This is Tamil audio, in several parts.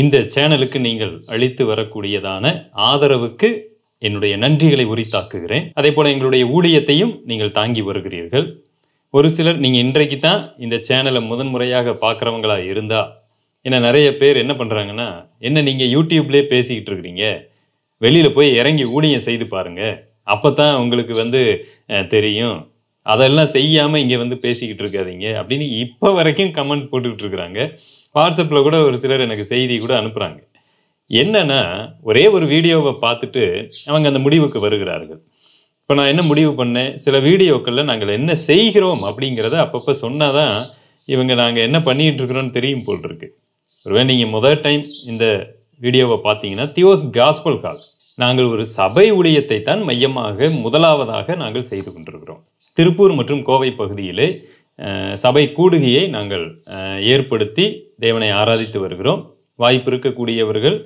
இந்த சேனலுக்கு நீங்கள் அளித்து வரக்கூடியதான ஆதரவுக்கு என்னுடைய நன்றிகளை உரித்தாக்குகிறேன் அதே போல் எங்களுடைய ஊழியத்தையும் நீங்கள் தாங்கி வருகிறீர்கள் ஒரு சிலர் நீங்கள் இன்றைக்கு தான் இந்த சேனலை முதன்முறையாக பார்க்குறவங்களாக இருந்தால் ஏன்னா நிறைய பேர் என்ன பண்ணுறாங்கன்னா என்ன நீங்கள் யூடியூப்லேயே பேசிக்கிட்டு இருக்கிறீங்க வெளியில் போய் இறங்கி ஊழியம் செய்து பாருங்கள் அப்போ தான் உங்களுக்கு வந்து தெரியும் அதெல்லாம் செய்யாமல் இங்கே வந்து பேசிக்கிட்டு இருக்காதீங்க அப்படின்னு இப்போ வரைக்கும் கமெண்ட் போட்டுக்கிட்டு இருக்கிறாங்க வாட்ஸ்அப்பில் கூட ஒரு சிலர் எனக்கு செய்தி கூட அனுப்புகிறாங்க என்னன்னா ஒரே ஒரு வீடியோவை பார்த்துட்டு அவங்க அந்த முடிவுக்கு வருகிறார்கள் இப்போ நான் என்ன முடிவு பண்ணேன் சில வீடியோக்களில் நாங்கள் என்ன செய்கிறோம் அப்படிங்கிறத அப்பப்போ சொன்னால் தான் இவங்க நாங்கள் என்ன பண்ணிகிட்டு இருக்கிறோம்னு தெரியும் போல் இருக்கு ஒருவே நீங்கள் முதல் டைம் இந்த வீடியோவை பார்த்தீங்கன்னா தியோஸ் காஸ்பல் கால் நாங்கள் ஒரு சபை ஊழியத்தை தான் மையமாக முதலாவதாக நாங்கள் செய்து கொண்டிருக்கிறோம் திருப்பூர் மற்றும் கோவை பகுதியிலே சபை கூடுகையை நாங்கள் ஏற்படுத்தி தேவனை ஆராதித்து வருகிறோம் வாய்ப்பு இருக்கக்கூடியவர்கள்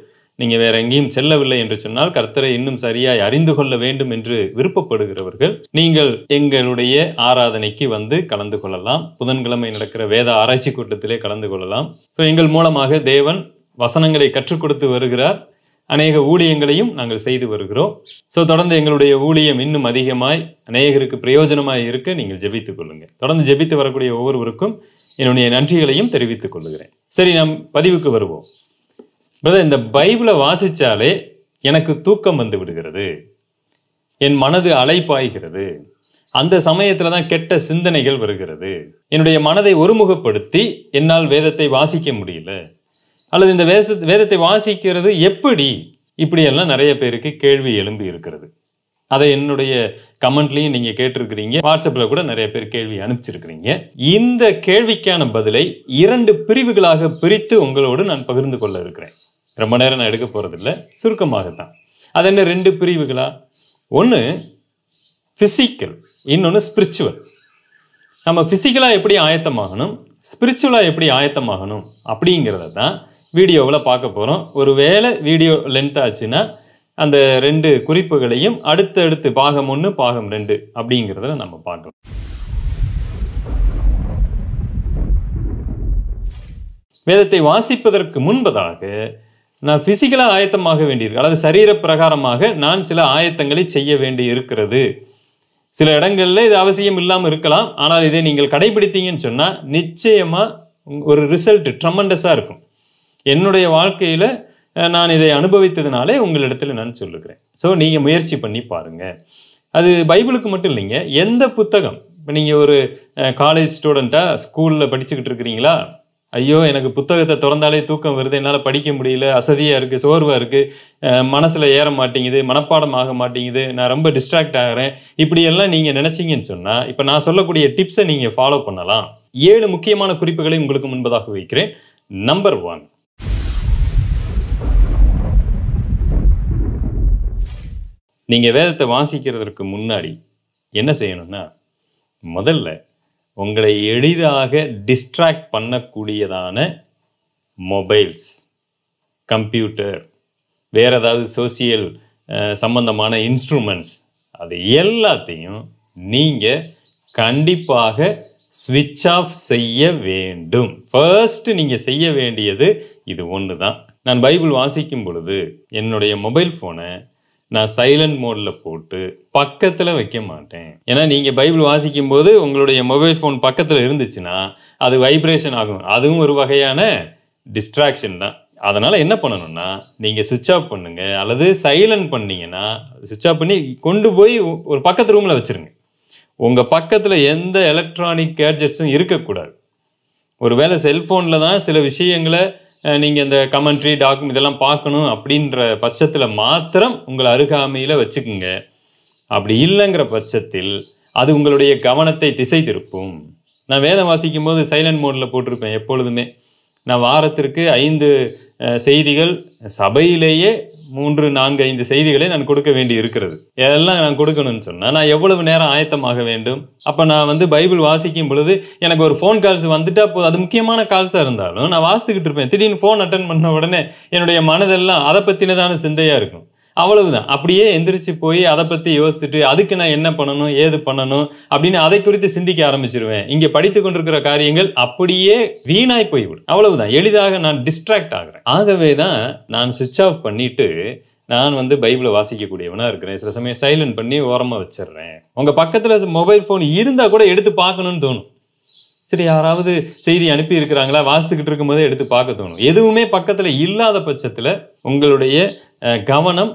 நீங்கள் வேற எங்கேயும் செல்லவில்லை என்று சொன்னால் கர்த்தரை இன்னும் சரியாய் அறிந்து கொள்ள வேண்டும் என்று விருப்பப்படுகிறவர்கள் நீங்கள் எங்களுடைய ஆராதனைக்கு வந்து கலந்து கொள்ளலாம் புதன்கிழமை நடக்கிற வேத ஆராய்ச்சி கூட்டத்திலே கலந்து கொள்ளலாம் ஸோ எங்கள் மூலமாக தேவன் வசனங்களை கற்றுக் கொடுத்து வருகிறார் அநேக ஊழியங்களையும் நாங்கள் செய்து வருகிறோம் ஸோ தொடர்ந்து எங்களுடைய ஊழியம் இன்னும் அதிகமாய் அநேகருக்கு பிரயோஜனமாய் இருக்க நீங்கள் ஜெபித்துக் கொள்ளுங்கள் தொடர்ந்து ஜெபித்து வரக்கூடிய ஒவ்வொருவருக்கும் என்னுடைய நன்றிகளையும் தெரிவித்துக் கொள்ளுகிறேன் சரி நாம் பதிவுக்கு வருவோம் பிரதர் இந்த பைபிளை வாசித்தாலே எனக்கு தூக்கம் வந்து விடுகிறது என் மனது அலைப்பாய்கிறது அந்த சமயத்தில் தான் கெட்ட சிந்தனைகள் வருகிறது என்னுடைய மனதை ஒருமுகப்படுத்தி என்னால் வேதத்தை வாசிக்க முடியல அல்லது இந்த வேச வேதத்தை வாசிக்கிறது எப்படி இப்படியெல்லாம் நிறைய பேருக்கு கேள்வி எழும்பி இருக்கிறது அதை என்னுடைய கமெண்ட்லையும் நீங்கள் கேட்டிருக்கிறீங்க வாட்ஸ்அப்பில் கூட நிறைய பேர் கேள்வி அனுப்பிச்சிருக்கிறீங்க இந்த கேள்விக்கான பதிலை இரண்டு பிரிவுகளாக பிரித்து உங்களோடு நான் பகிர்ந்து கொள்ள இருக்கிறேன் ரொம்ப நேரம் நான் எடுக்க சுருக்கமாக சுருக்கமாகத்தான் அது என்ன ரெண்டு பிரிவுகளா ஒன்று பிசிக்கல் இன்னொன்று ஸ்பிரிச்சுவல் நம்ம ஃபிசிக்கலாக எப்படி ஆயத்தமாகணும் ஸ்பிரிச்சுவலாக எப்படி ஆயத்தமாகணும் அப்படிங்கிறத தான் வீடியோவில் பார்க்க போகிறோம் ஒரு வேளை வீடியோ லென்த் ஆச்சுன்னா அந்த ரெண்டு குறிப்புகளையும் அடுத்தடுத்து பாகம் ஒன்று பாகம் ரெண்டு அப்படிங்கிறத நம்ம பார்க்கலாம் வேதத்தை வாசிப்பதற்கு முன்பதாக நான் ஃபிசிக்கலாக ஆயத்தமாக வேண்டியிருக்கு அதாவது சரீர பிரகாரமாக நான் சில ஆயத்தங்களை செய்ய வேண்டி இருக்கிறது சில இடங்களில் இது அவசியம் இல்லாமல் இருக்கலாம் ஆனால் இதை நீங்கள் கடைபிடித்தீங்கன்னு சொன்னால் நிச்சயமாக ஒரு ரிசல்ட் ட்ரமண்டஸாக இருக்கும் என்னுடைய வாழ்க்கையில் நான் இதை அனுபவித்ததுனாலே உங்களிடத்தில் நான் சொல்லுகிறேன் ஸோ நீங்கள் முயற்சி பண்ணி பாருங்கள் அது பைபிளுக்கு மட்டும் இல்லைங்க எந்த புத்தகம் இப்போ நீங்கள் ஒரு காலேஜ் ஸ்டூடெண்ட்டாக ஸ்கூலில் படிச்சுக்கிட்டு இருக்கிறீங்களா ஐயோ எனக்கு புத்தகத்தை திறந்தாலே தூக்கம் வருது என்னால் படிக்க முடியல அசதியாக இருக்குது சோர்வாக இருக்குது மனசில் ஏற மாட்டேங்குது மனப்பாடம் ஆக மாட்டேங்குது நான் ரொம்ப டிஸ்ட்ராக்ட் ஆகிறேன் இப்படியெல்லாம் நீங்கள் நினச்சிங்கன்னு சொன்னால் இப்போ நான் சொல்லக்கூடிய டிப்ஸை நீங்கள் ஃபாலோ பண்ணலாம் ஏழு முக்கியமான குறிப்புகளை உங்களுக்கு முன்பதாக வைக்கிறேன் நம்பர் ஒன் நீங்கள் வேதத்தை வாசிக்கிறதற்கு முன்னாடி என்ன செய்யணும்னா முதல்ல உங்களை எளிதாக டிஸ்ட்ராக்ட் பண்ணக்கூடியதான மொபைல்ஸ் கம்ப்யூட்டர் வேறு ஏதாவது சோசியல் சம்பந்தமான இன்ஸ்ட்ருமெண்ட்ஸ் அது எல்லாத்தையும் நீங்கள் கண்டிப்பாக ஸ்விட்ச் ஆஃப் செய்ய வேண்டும் ஃபர்ஸ்ட் நீங்கள் செய்ய வேண்டியது இது ஒன்று தான் நான் பைபிள் வாசிக்கும் பொழுது என்னுடைய மொபைல் ஃபோனை நான் சைலண்ட் மோடில் போட்டு பக்கத்தில் வைக்க மாட்டேன் ஏன்னா நீங்கள் பைபிள் வாசிக்கும் போது உங்களுடைய மொபைல் ஃபோன் பக்கத்தில் இருந்துச்சுன்னா அது வைப்ரேஷன் ஆகும் அதுவும் ஒரு வகையான டிஸ்ட்ராக்ஷன் தான் அதனால் என்ன பண்ணணும்னா நீங்கள் சுவிட்ச் ஆஃப் பண்ணுங்கள் அல்லது சைலண்ட் பண்ணீங்கன்னா சுவிட்ச் ஆஃப் பண்ணி கொண்டு போய் ஒரு பக்கத்து ரூமில் வச்சுருங்க உங்கள் பக்கத்தில் எந்த எலக்ட்ரானிக் கேட்ஜெட்ஸும் இருக்கக்கூடாது ஒருவேளை செல்ஃபோனில் தான் சில விஷயங்களை நீங்கள் இந்த கமெண்ட்ரி டாக்குமெண்ட் இதெல்லாம் பார்க்கணும் அப்படின்ற பட்சத்தில் மாத்திரம் உங்களை அருகாமையில் வச்சுக்குங்க அப்படி இல்லைங்கிற பட்சத்தில் அது உங்களுடைய கவனத்தை திசை திருப்பும் நான் வேதம் வாசிக்கும் போது சைலண்ட் மோடில் போட்டிருப்பேன் எப்பொழுதுமே நான் வாரத்திற்கு ஐந்து செய்திகள் சபையிலேயே மூன்று நான்கு ஐந்து செய்திகளை நான் கொடுக்க வேண்டி இருக்கிறது இதெல்லாம் நான் கொடுக்கணும்னு சொன்னால் நான் எவ்வளவு நேரம் ஆயத்தமாக வேண்டும் அப்போ நான் வந்து பைபிள் வாசிக்கும் பொழுது எனக்கு ஒரு ஃபோன் கால்ஸ் வந்துட்டா போதும் அது முக்கியமான கால்ஸாக இருந்தாலும் நான் வாசித்துக்கிட்டு இருப்பேன் திடீர்னு ஃபோன் அட்டன் பண்ண உடனே என்னுடைய மனதெல்லாம் அதை பற்றினதான சிந்தையாக இருக்கும் அவ்வளவுதான் அப்படியே எந்திரிச்சு போய் அதை பற்றி யோசிச்சுட்டு அதுக்கு நான் என்ன பண்ணணும் ஏது பண்ணணும் அப்படின்னு அதை குறித்து சிந்திக்க ஆரம்பிச்சிருவேன் இங்கே படித்து கொண்டிருக்கிற காரியங்கள் அப்படியே வீணாய் போய்விடும் அவ்வளவுதான் எளிதாக நான் டிஸ்ட்ராக்ட் ஆகிறேன் ஆகவே தான் நான் சுவிட்ச் ஆஃப் பண்ணிட்டு நான் வந்து பைபிளை வாசிக்கக்கூடியவனாக இருக்கிறேன் சில சமயம் சைலண்ட் பண்ணி ஓரமாக வச்சிடுறேன் உங்கள் பக்கத்தில் மொபைல் ஃபோன் இருந்தால் கூட எடுத்து பார்க்கணும்னு தோணும் சரி யாராவது செய்தி அனுப்பி இருக்கிறாங்களா வாசித்துக்கிட்டு இருக்கும்போதே எடுத்து பார்க்க தோணும் எதுவுமே பக்கத்தில் இல்லாத பட்சத்தில் உங்களுடைய கவனம்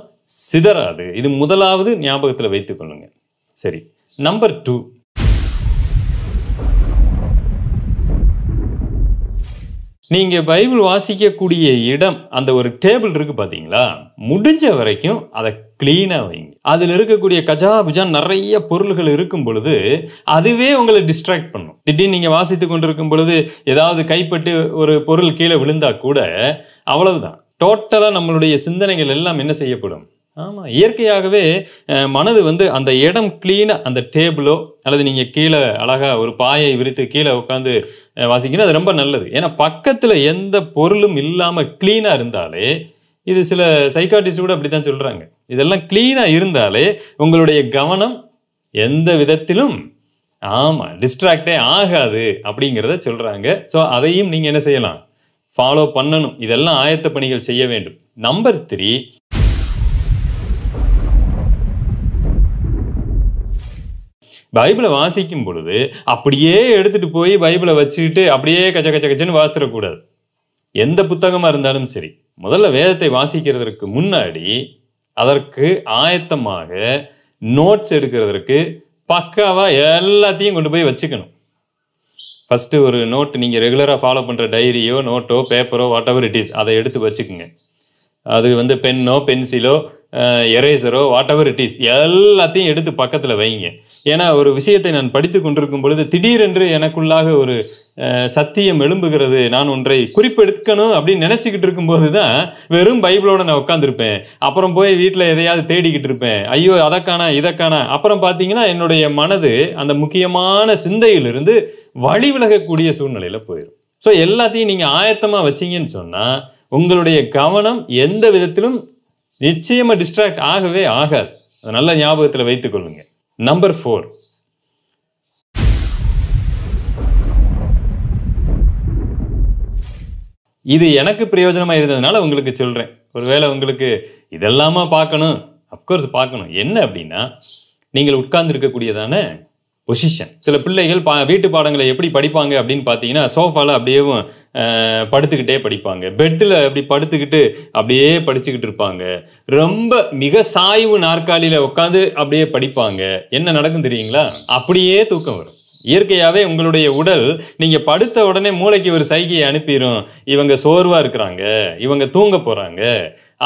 சிதறாது இது முதலாவது ஞாபகத்தில் கொள்ளுங்க சரி நம்பர் டூ நீங்கள் பைபிள் வாசிக்கக்கூடிய இடம் அந்த ஒரு டேபிள் இருக்குது பார்த்தீங்களா முடிஞ்ச வரைக்கும் அதை க்ளீனாக வைங்க அதில் இருக்கக்கூடிய கஜா புஜா நிறைய பொருள்கள் இருக்கும் பொழுது அதுவே உங்களை டிஸ்ட்ராக்ட் பண்ணும் திடீர்னு நீங்கள் வாசித்து கொண்டிருக்கும் பொழுது ஏதாவது கைப்பட்டு ஒரு பொருள் கீழே விழுந்தா கூட அவ்வளவுதான் டோட்டலாக நம்மளுடைய சிந்தனைகள் எல்லாம் என்ன செய்யப்படும் ஆமாம் இயற்கையாகவே மனது வந்து அந்த இடம் க்ளீனாக அந்த டேபிளோ அல்லது நீங்கள் கீழே அழகாக ஒரு பாயை விரித்து கீழே உட்காந்து வாசிக்கிறது அது ரொம்ப நல்லது ஏன்னா பக்கத்தில் எந்த பொருளும் இல்லாமல் க்ளீனாக இருந்தாலே இது சில சைக்காட்டிஸ்ட் கூட அப்படி தான் சொல்கிறாங்க இதெல்லாம் க்ளீனாக இருந்தாலே உங்களுடைய கவனம் எந்த விதத்திலும் ஆமாம் டிஸ்ட்ராக்டே ஆகாது அப்படிங்கிறத சொல்கிறாங்க ஸோ அதையும் நீங்கள் என்ன செய்யலாம் ஃபாலோ பண்ணணும் இதெல்லாம் ஆயத்த பணிகள் செய்ய வேண்டும் நம்பர் த்ரீ பைபிளை வாசிக்கும் பொழுது அப்படியே எடுத்துட்டு போய் பைபிளை வச்சுக்கிட்டு அப்படியே கச்ச கச்ச கச்சன்னு வாசிடக்கூடாது எந்த புத்தகமாக இருந்தாலும் சரி முதல்ல வேதத்தை வாசிக்கிறதற்கு முன்னாடி அதற்கு ஆயத்தமாக நோட்ஸ் எடுக்கிறதற்கு பக்காவாக எல்லாத்தையும் கொண்டு போய் வச்சுக்கணும் ஃபஸ்ட்டு ஒரு நோட் நீங்கள் ரெகுலராக ஃபாலோ பண்ணுற டைரியோ நோட்டோ பேப்பரோ வாட் எவர் இட் இஸ் அதை எடுத்து வச்சுக்கோங்க அது வந்து பென்னோ பென்சிலோ எரேசரோ வாட் எவர் இட் இஸ் எல்லாத்தையும் எடுத்து பக்கத்தில் வைங்க ஏன்னா ஒரு விஷயத்தை நான் படித்து கொண்டிருக்கும் பொழுது திடீரென்று எனக்குள்ளாக ஒரு சத்தியம் எழும்புகிறது நான் ஒன்றை குறிப்பெடுக்கணும் அப்படின்னு நினச்சிக்கிட்டு இருக்கும்போது தான் வெறும் பைபிளோட நான் உட்காந்துருப்பேன் அப்புறம் போய் வீட்டில் எதையாவது தேடிக்கிட்டு இருப்பேன் ஐயோ அதற்கானா இதற்கானா அப்புறம் பார்த்தீங்கன்னா என்னுடைய மனது அந்த முக்கியமான சிந்தையிலிருந்து வழி விலகக்கூடிய சூழ்நிலையில் போயிடும் ஸோ எல்லாத்தையும் நீங்கள் ஆயத்தமாக வச்சிங்கன்னு சொன்னால் உங்களுடைய கவனம் எந்த விதத்திலும் நிச்சயமாக டிஸ்ட்ராக்ட் ஆகவே ஆகாது அதை நல்ல ஞாபகத்தில் கொள்ளுங்க நம்பர் ஃபோர் இது எனக்கு பிரயோஜனமாக இருந்ததுனால உங்களுக்கு சொல்கிறேன் ஒருவேளை உங்களுக்கு இதெல்லாமா பார்க்கணும் அஃப்கோர்ஸ் பார்க்கணும் என்ன அப்படின்னா நீங்கள் இருக்கக்கூடியதான பொசிஷன் சில பிள்ளைகள் பா வீட்டு பாடங்களை எப்படி படிப்பாங்க அப்படின்னு பார்த்தீங்கன்னா சோஃபாவில் அப்படியேவும் படுத்துக்கிட்டே படிப்பாங்க பெட்டில் அப்படி படுத்துக்கிட்டு அப்படியே படிச்சுக்கிட்டு இருப்பாங்க ரொம்ப மிக சாய்வு நாற்காலியில் உட்காந்து அப்படியே படிப்பாங்க என்ன நடக்கும் தெரியுங்களா அப்படியே தூக்கம் வரும் இயற்கையாகவே உங்களுடைய உடல் நீங்கள் படுத்த உடனே மூளைக்கு ஒரு சைகையை அனுப்பிடும் இவங்க சோர்வாக இருக்கிறாங்க இவங்க தூங்க போகிறாங்க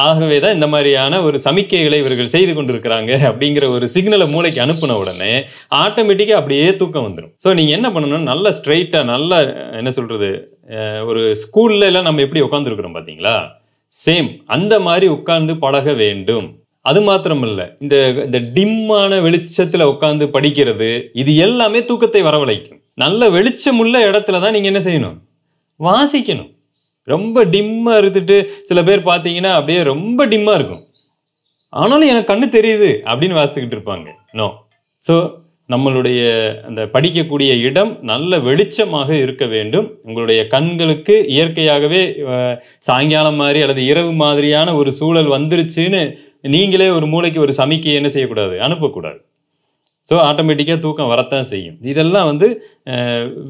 ஆகவே தான் இந்த மாதிரியான ஒரு சமிக்கைகளை இவர்கள் செய்து கொண்டிருக்கிறாங்க அப்படிங்கிற ஒரு சிக்னலை மூளைக்கு அனுப்பின உடனே ஆட்டோமேட்டிக்காக அப்படியே தூக்கம் வந்துடும் ஸோ நீங்கள் என்ன பண்ணணும் நல்லா ஸ்ட்ரைட்டாக நல்லா என்ன சொல்கிறது ஒரு ஸ்கூல்ல எல்லாம் நம்ம எப்படி உட்காந்துருக்குறோம் பார்த்தீங்களா சேம் அந்த மாதிரி உட்கார்ந்து பழக வேண்டும் அது மாத்திரம் இந்த இந்த டிம்மான வெளிச்சத்தில் உட்காந்து படிக்கிறது இது எல்லாமே தூக்கத்தை வரவழைக்கும் நல்ல வெளிச்சமுள்ள இடத்துல தான் நீங்கள் என்ன செய்யணும் வாசிக்கணும் ரொம்ப டிம்மாக இருந்துட்டு சில பேர் பார்த்தீங்கன்னா அப்படியே ரொம்ப டிம்மாக இருக்கும் ஆனாலும் எனக்கு கண்ணு தெரியுது அப்படின்னு வாசித்துக்கிட்டு இருப்பாங்க நோ ஸோ நம்மளுடைய அந்த படிக்கக்கூடிய இடம் நல்ல வெளிச்சமாக இருக்க வேண்டும் உங்களுடைய கண்களுக்கு இயற்கையாகவே சாயங்காலம் மாதிரி அல்லது இரவு மாதிரியான ஒரு சூழல் வந்துருச்சுன்னு நீங்களே ஒரு மூளைக்கு ஒரு சமிக்கை என்ன செய்யக்கூடாது அனுப்பக்கூடாது ஸோ ஆட்டோமேட்டிக்காக தூக்கம் வரத்தான் செய்யும் இதெல்லாம் வந்து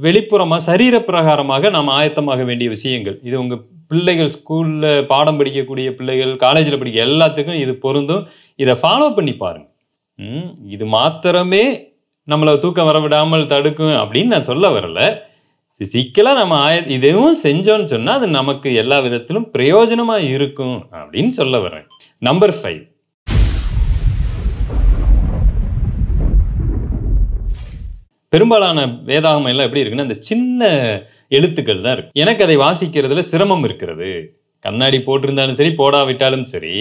வெளிப்புறமாக சரீர பிரகாரமாக நாம் ஆயத்தமாக வேண்டிய விஷயங்கள் இது உங்கள் பிள்ளைகள் ஸ்கூலில் பாடம் படிக்கக்கூடிய பிள்ளைகள் காலேஜில் படிக்க எல்லாத்துக்கும் இது பொருந்தும் இதை ஃபாலோ பண்ணி பாருங்க இது மாத்திரமே நம்மளை தூக்கம் வர விடாமல் தடுக்கும் அப்படின்னு நான் சொல்ல வரலை ஃபிசிக்கலாக நம்ம ஆய இதுவும் செஞ்சோன்னு சொன்னால் அது நமக்கு எல்லா விதத்திலும் பிரயோஜனமாக இருக்கும் அப்படின்னு சொல்ல வரேன் நம்பர் ஃபைவ் பெரும்பாலான வேதாகமம் எல்லாம் எப்படி இருக்குன்னா அந்த சின்ன எழுத்துக்கள் தான் இருக்கு எனக்கு அதை வாசிக்கிறதுல சிரமம் இருக்கிறது கண்ணாடி போட்டிருந்தாலும் சரி போடாவிட்டாலும் சரி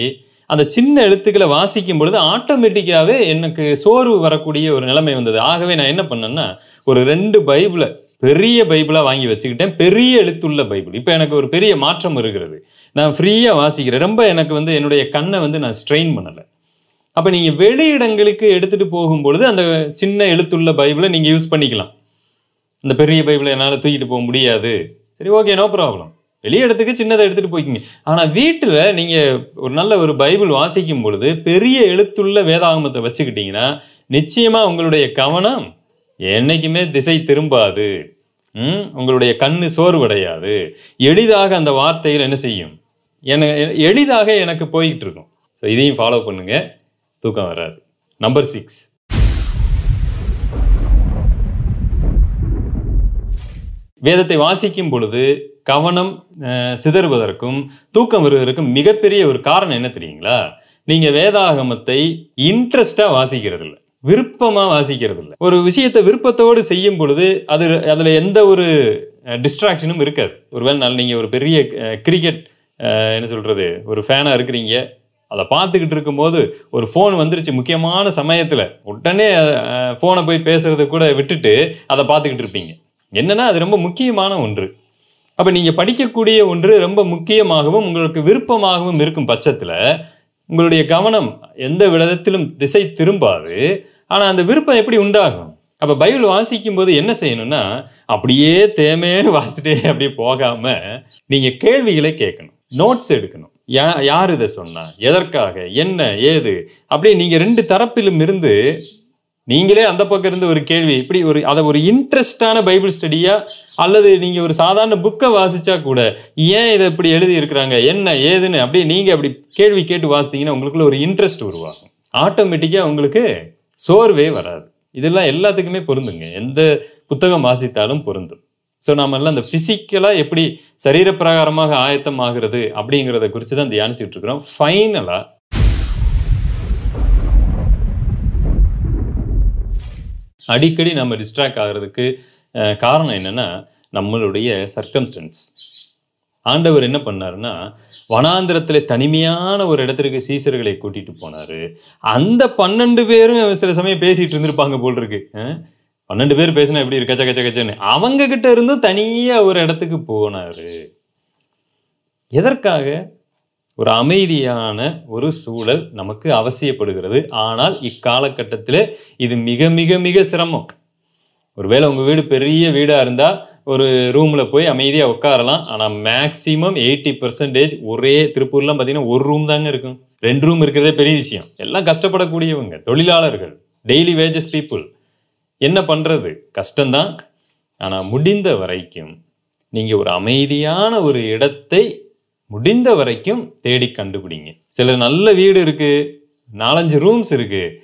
அந்த சின்ன எழுத்துக்களை வாசிக்கும் பொழுது ஆட்டோமேட்டிக்காகவே எனக்கு சோர்வு வரக்கூடிய ஒரு நிலைமை வந்தது ஆகவே நான் என்ன பண்ணேன்னா ஒரு ரெண்டு பைபிளை பெரிய பைபிளாக வாங்கி வச்சுக்கிட்டேன் பெரிய எழுத்துள்ள பைபிள் இப்போ எனக்கு ஒரு பெரிய மாற்றம் இருக்கிறது நான் ஃப்ரீயாக வாசிக்கிறேன் ரொம்ப எனக்கு வந்து என்னுடைய கண்ணை வந்து நான் ஸ்ட்ரெயின் பண்ணலை அப்போ நீங்கள் வெளி இடங்களுக்கு எடுத்துகிட்டு போகும்பொழுது அந்த சின்ன எழுத்துள்ள பைபிளை நீங்கள் யூஸ் பண்ணிக்கலாம் அந்த பெரிய பைபிளை என்னால் தூக்கிட்டு போக முடியாது சரி ஓகே நோ ப்ராப்ளம் வெளி இடத்துக்கு சின்னதை எடுத்துகிட்டு போய்க்கிங்க ஆனால் வீட்டில் நீங்கள் ஒரு நல்ல ஒரு பைபிள் வாசிக்கும் பொழுது பெரிய எழுத்துள்ள வேதாகமத்தை வச்சுக்கிட்டிங்கன்னா நிச்சயமாக உங்களுடைய கவனம் என்றைக்குமே திசை திரும்பாது உங்களுடைய கண்ணு சோர்வடையாது எளிதாக அந்த வார்த்தையில் என்ன செய்யும் என எளிதாக எனக்கு போய்கிட்டு இருக்கும் ஸோ இதையும் ஃபாலோ பண்ணுங்கள் தூக்கம் வராது நம்பர் சிக்ஸ் வேதத்தை வாசிக்கும் பொழுது கவனம் சிதறுவதற்கும் தூக்கம் வருவதற்கும் மிகப்பெரிய ஒரு காரணம் என்ன தெரியுங்களா நீங்க வேதாகமத்தை இன்ட்ரெஸ்டா வாசிக்கிறது இல்லை விருப்பமா வாசிக்கிறது இல்லை ஒரு விஷயத்தை விருப்பத்தோடு செய்யும் பொழுது அது அதுல எந்த ஒரு டிஸ்ட்ராக்ஷனும் இருக்காது ஒருவேளை நீங்கள் ஒரு பெரிய கிரிக்கெட் என்ன சொல்றது ஒரு ஃபேனா இருக்கிறீங்க அதை பார்த்துக்கிட்டு இருக்கும்போது ஒரு ஃபோன் வந்துருச்சு முக்கியமான சமயத்தில் உடனே ஃபோனை போய் பேசுறதை கூட விட்டுட்டு அதை பார்த்துக்கிட்டு இருப்பீங்க என்னென்னா அது ரொம்ப முக்கியமான ஒன்று அப்போ நீங்கள் படிக்கக்கூடிய ஒன்று ரொம்ப முக்கியமாகவும் உங்களுக்கு விருப்பமாகவும் இருக்கும் பட்சத்தில் உங்களுடைய கவனம் எந்த விதத்திலும் திசை திரும்பாது ஆனால் அந்த விருப்பம் எப்படி உண்டாகும் அப்போ பைபிள் வாசிக்கும் போது என்ன செய்யணும்னா அப்படியே தேமேன்னு வாசிட்டே அப்படியே போகாமல் நீங்கள் கேள்விகளை கேட்கணும் நோட்ஸ் எடுக்கணும் யா யார் இதை சொன்னா எதற்காக என்ன ஏது அப்படியே நீங்கள் ரெண்டு தரப்பிலும் இருந்து நீங்களே அந்த பக்கம் இருந்து ஒரு கேள்வி இப்படி ஒரு அதை ஒரு இன்ட்ரெஸ்டான பைபிள் ஸ்டடியா அல்லது நீங்க ஒரு சாதாரண புக்கை வாசிச்சா கூட ஏன் இதை இப்படி எழுதி இருக்கிறாங்க என்ன ஏதுன்னு அப்படியே நீங்க அப்படி கேள்வி கேட்டு வாசித்தீங்கன்னா உங்களுக்குள்ள ஒரு இன்ட்ரெஸ்ட் உருவாகும் ஆட்டோமேட்டிக்கா உங்களுக்கு சோர்வே வராது இதெல்லாம் எல்லாத்துக்குமே பொருந்துங்க எந்த புத்தகம் வாசித்தாலும் பொருந்தும் ஸோ எல்லாம் அந்த ஃபிசிக்கலாக எப்படி சரீரப்பிரகாரமாக ஆயத்தம் ஆகிறது அப்படிங்கிறத குறித்து தான் தியானிச்சுட்டு இருக்கிறோம் ஃபைனலாக அடிக்கடி நம்ம டிஸ்ட்ராக்ட் ஆகிறதுக்கு காரணம் என்னென்னா நம்மளுடைய சர்க்கம்ஸ்டன்ஸ் ஆண்டவர் என்ன பண்ணாருன்னா வனாந்திரத்தில் தனிமையான ஒரு இடத்திற்கு சீசர்களை கூட்டிகிட்டு போனார் அந்த பன்னெண்டு பேரும் சில சமயம் பேசிகிட்டு இருந்திருப்பாங்க போல் இருக்கு பன்னெண்டு பேர் பேசினா எப்படி இருக்கச்ச கச்ச கச்சன்னு அவங்க கிட்ட இருந்து தனியா ஒரு இடத்துக்கு போனாரு எதற்காக ஒரு அமைதியான ஒரு சூழல் நமக்கு அவசியப்படுகிறது ஆனால் இக்காலகட்டத்தில் இது மிக மிக மிக சிரமம் ஒருவேளை உங்கள் வீடு பெரிய வீடாக இருந்தால் ஒரு ரூமில் போய் அமைதியாக உட்காரலாம் ஆனால் மேக்சிமம் எயிட்டி பர்சன்டேஜ் ஒரே திருப்பூர்லாம் பார்த்தீங்கன்னா ஒரு ரூம் தாங்க இருக்கும் ரெண்டு ரூம் இருக்கிறதே பெரிய விஷயம் எல்லாம் கஷ்டப்படக்கூடியவங்க தொழிலாளர்கள் டெய்லி வேஜஸ் பீப்புள் என்ன பண்ணுறது கஷ்டம்தான் ஆனால் முடிந்த வரைக்கும் நீங்கள் ஒரு அமைதியான ஒரு இடத்தை முடிந்த வரைக்கும் தேடி கண்டுபிடிங்க சில நல்ல வீடு இருக்குது நாலஞ்சு ரூம்ஸ் இருக்குது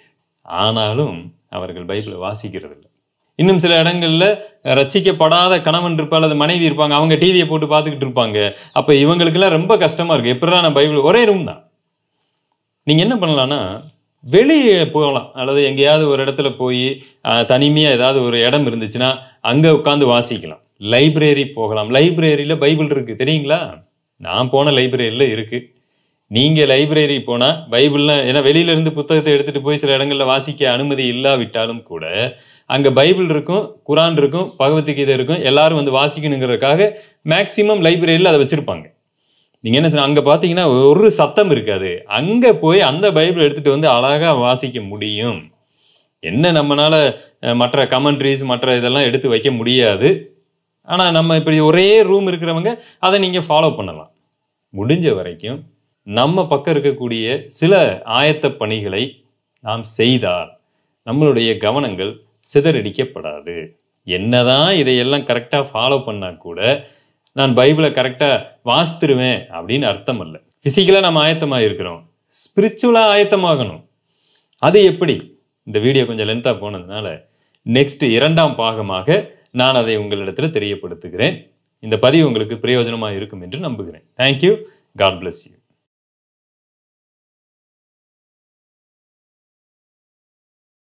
ஆனாலும் அவர்கள் பைபிளை வாசிக்கிறது இல்லை இன்னும் சில இடங்களில் ரசிக்கப்படாத கணவன் இருப்பாள் அது மனைவி இருப்பாங்க அவங்க டிவியை போட்டு பார்த்துக்கிட்டு இருப்பாங்க அப்போ இவங்களுக்கெல்லாம் ரொம்ப கஷ்டமாக இருக்குது எப்படா நான் பைபிள் ஒரே ரூம் தான் நீங்கள் என்ன பண்ணலான்னா வெளியே போகலாம் அல்லது எங்கேயாவது ஒரு இடத்துல போய் தனிமையாக ஏதாவது ஒரு இடம் இருந்துச்சுன்னா அங்கே உட்காந்து வாசிக்கலாம் லைப்ரரி போகலாம் லைப்ரரியில் பைபிள் இருக்குது தெரியுங்களா நான் போன லைப்ரரியில் இருக்குது நீங்கள் லைப்ரரி போனால் பைபிள்லாம் ஏன்னா வெளியிலேருந்து புத்தகத்தை எடுத்துகிட்டு போய் சில இடங்களில் வாசிக்க அனுமதி இல்லாவிட்டாலும் கூட அங்கே பைபிள் இருக்கும் குரான் இருக்கும் பகவத்கீதை இருக்கும் எல்லாரும் வந்து வாசிக்கணுங்கிறதுக்காக மேக்சிமம் லைப்ரரியில் அதை வச்சுருப்பாங்க நீங்க என்ன அங்க பாத்தீங்கன்னா ஒரு சத்தம் இருக்காது அங்க போய் அந்த பைபிள் எடுத்துட்டு வந்து அழகா வாசிக்க முடியும் என்ன நம்மளால மற்ற கமெண்ட்ரிஸ் மற்ற இதெல்லாம் எடுத்து வைக்க முடியாது ஆனால் நம்ம இப்படி ஒரே ரூம் இருக்கிறவங்க அதை நீங்கள் ஃபாலோ பண்ணலாம் முடிஞ்ச வரைக்கும் நம்ம பக்கம் இருக்கக்கூடிய சில ஆயத்த பணிகளை நாம் செய்தால் நம்மளுடைய கவனங்கள் சிதறடிக்கப்படாது என்னதான் இதையெல்லாம் கரெக்டாக ஃபாலோ பண்ணால் கூட நான் பைபிளை கரெக்டாக வாசித்துருவேன் அப்படின்னு அர்த்தம் இல்லை ஃபிசிக்கலாக நம்ம ஆயத்தமாக இருக்கிறோம் ஸ்பிரிச்சுவலாக ஆயத்தமாகணும் அது எப்படி இந்த வீடியோ கொஞ்சம் லென்த்தாக போனதுனால நெக்ஸ்ட் இரண்டாம் பாகமாக நான் அதை உங்களிடத்தில் தெரியப்படுத்துகிறேன் இந்த பதிவு உங்களுக்கு பிரயோஜனமாக இருக்கும் என்று நம்புகிறேன் தேங்க்யூ காட் பிளஸ் யூ